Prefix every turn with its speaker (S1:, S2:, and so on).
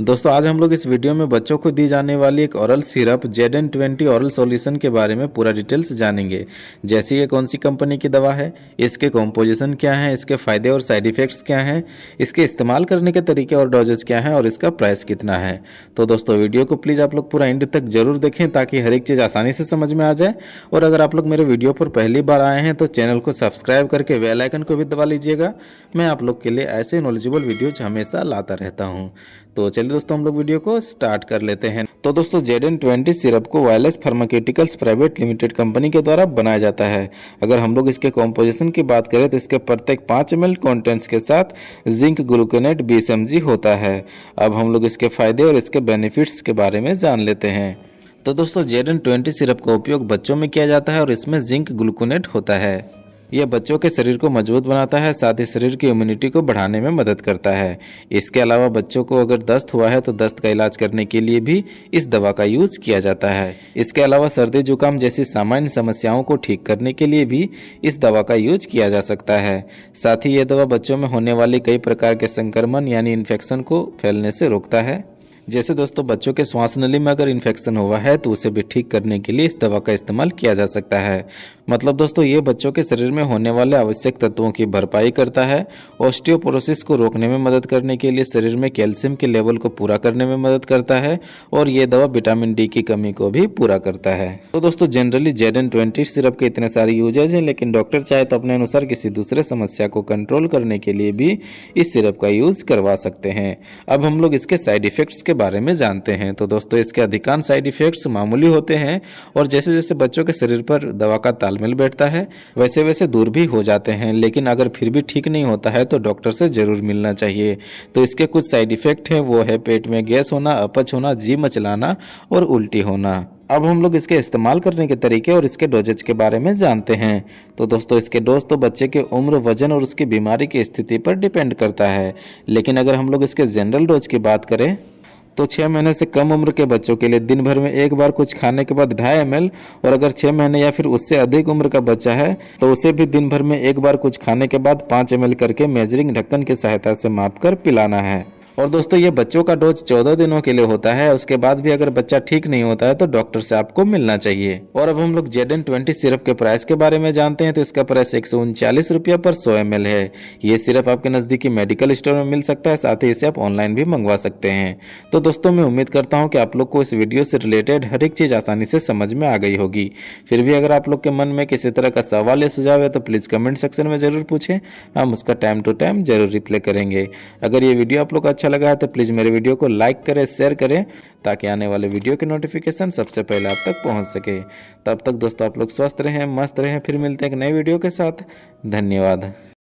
S1: दोस्तों आज हम लोग इस वीडियो में बच्चों को दी जाने वाली एक oral syrup Z N twenty oral solution के बारे में पूरा डिटेल्स जानेंगे जैसे ये कौन सी कंपनी की दवा है इसके कॉम्पोजिशन क्या है इसके फायदे और साइड इफेक्ट्स क्या हैं इसके इस्तेमाल करने के तरीके और डोजेज क्या हैं और इसका प्राइस कितना है तो दोस्तों वीडियो को प्लीज़ आप लोग पूरा एंड तक जरूर देखें ताकि हर एक चीज़ आसानी से समझ में आ जाए और अगर आप लोग मेरे वीडियो पर पहली बार आए हैं तो चैनल को सब्सक्राइब करके वेलाइकन को भी दबा लीजिएगा मैं आप लोग के लिए ऐसे नॉलेजेबल वीडियोज हमेशा लाता रहता हूँ तो चलिए दोस्तों हम लोग वीडियो को स्टार्ट कर लेते हैं तो दोस्तों जेड एन ट्वेंटी सिरप को wireless pharmaceuticals private limited company के द्वारा बनाया जाता है अगर हम लोग इसके कॉम्पोजिशन की बात करें तो इसके प्रत्येक पाँच एम कंटेंट्स के साथ जिंक ग्लूकोनेट बीस एम होता है अब हम लोग इसके फायदे और इसके बेनिफिट्स के बारे में जान लेते हैं तो दोस्तों जेड एन ट्वेंटी सिरप का उपयोग बच्चों में किया जाता है और इसमें जिंक ग्लूकोनेट होता है यह बच्चों के शरीर को मजबूत बनाता है साथ ही शरीर की इम्यूनिटी को बढ़ाने में मदद करता है इसके अलावा बच्चों को अगर दस्त हुआ है तो दस्त का इलाज करने के लिए भी इस दवा का यूज किया जाता है इसके अलावा सर्दी जुकाम जैसी सामान्य समस्याओं को ठीक करने के लिए भी इस दवा का यूज किया जा सकता है साथ ही यह दवा बच्चों में होने वाले कई प्रकार के संक्रमण यानी इन्फेक्शन को फैलने से रोकता है जैसे दोस्तों बच्चों के श्वास नली में अगर इन्फेक्शन हुआ है तो उसे भी ठीक करने के लिए इस दवा का इस्तेमाल किया जा सकता है मतलब दोस्तों ये बच्चों के शरीर में होने वाले आवश्यक तत्वों की भरपाई करता है ऑस्टियोपोरोसिस को रोकने में मदद करने के लिए शरीर में कैल्शियम के लेवल को पूरा करने में मदद करता है और ये दवा विटामिन डी की कमी को भी पूरा करता है तो दोस्तों generally Z N twenty syrup के इतने सारे यूजेज हैं लेकिन डॉक्टर चाहे तो अपने अनुसार किसी दूसरे समस्या को कंट्रोल करने के लिए भी इस सिरप का यूज करवा सकते हैं अब हम लोग इसके साइड इफेक्ट्स के बारे में जानते हैं तो दोस्तों इसके अधिकांश साइड इफेक्ट्स मामूली होते हैं और जैसे जैसे बच्चों के शरीर पर दवा का तालमेल बैठता है वैसे वैसे दूर भी हो जाते हैं लेकिन अगर फिर भी ठीक नहीं होता है तो डॉक्टर से जरूर मिलना चाहिए तो इसके कुछ साइड इफेक्ट हैं वो है पेट में गैस होना अपच होना जी मचलाना और उल्टी होना अब हम लोग इसके इस्तेमाल करने के तरीके और इसके डोजेज के बारे में जानते हैं तो दोस्तों इसके डोज तो बच्चे के उम्र वजन और उसकी बीमारी की स्थिति पर डिपेंड करता है लेकिन अगर हम लोग इसके जनरल डोज की बात करें तो छः महीने से कम उम्र के बच्चों के लिए दिन भर में एक बार कुछ खाने के बाद ढाई एम और अगर छः महीने या फिर उससे अधिक उम्र का बच्चा है तो उसे भी दिन भर में एक बार कुछ खाने के बाद पाँच एम करके मेजरिंग ढक्कन की सहायता से माप कर पिलाना है और दोस्तों ये बच्चों का डोज चौदह दिनों के लिए होता है उसके बाद भी अगर बच्चा ठीक नहीं होता है तो डॉक्टर से आपको मिलना चाहिए और अब हम लोग जेड एन ट्वेंटी सिरप के प्राइस के बारे में जानते हैं तो इसका प्राइस एक सौ उनचालीस रुपया पर सौ एम है ये सिरप आपके नजदीकी मेडिकल स्टोर में मिल सकता है साथ ही इसे आप ऑनलाइन भी मंगवा सकते हैं तो दोस्तों मैं उम्मीद करता हूँ की आप लोग को इस वीडियो से रिलेटेड हर एक चीज आसानी से समझ में आ गई होगी फिर भी अगर आप लोग के मन में किसी तरह का सवाल या सुझाव है तो प्लीज कमेंट सेक्शन में जरूर पूछें हम उसका टाइम टू टाइम जरूर रिप्लाई करेंगे अगर ये वीडियो आप लोग अच्छा अच्छा लगा है तो प्लीज़ मेरे वीडियो को लाइक करें शेयर करें ताकि आने वाले वीडियो के नोटिफिकेशन सबसे पहले आप तक पहुंच सके तब तक दोस्तों आप लोग स्वस्थ रहें मस्त रहें फिर मिलते हैं एक नए वीडियो के साथ धन्यवाद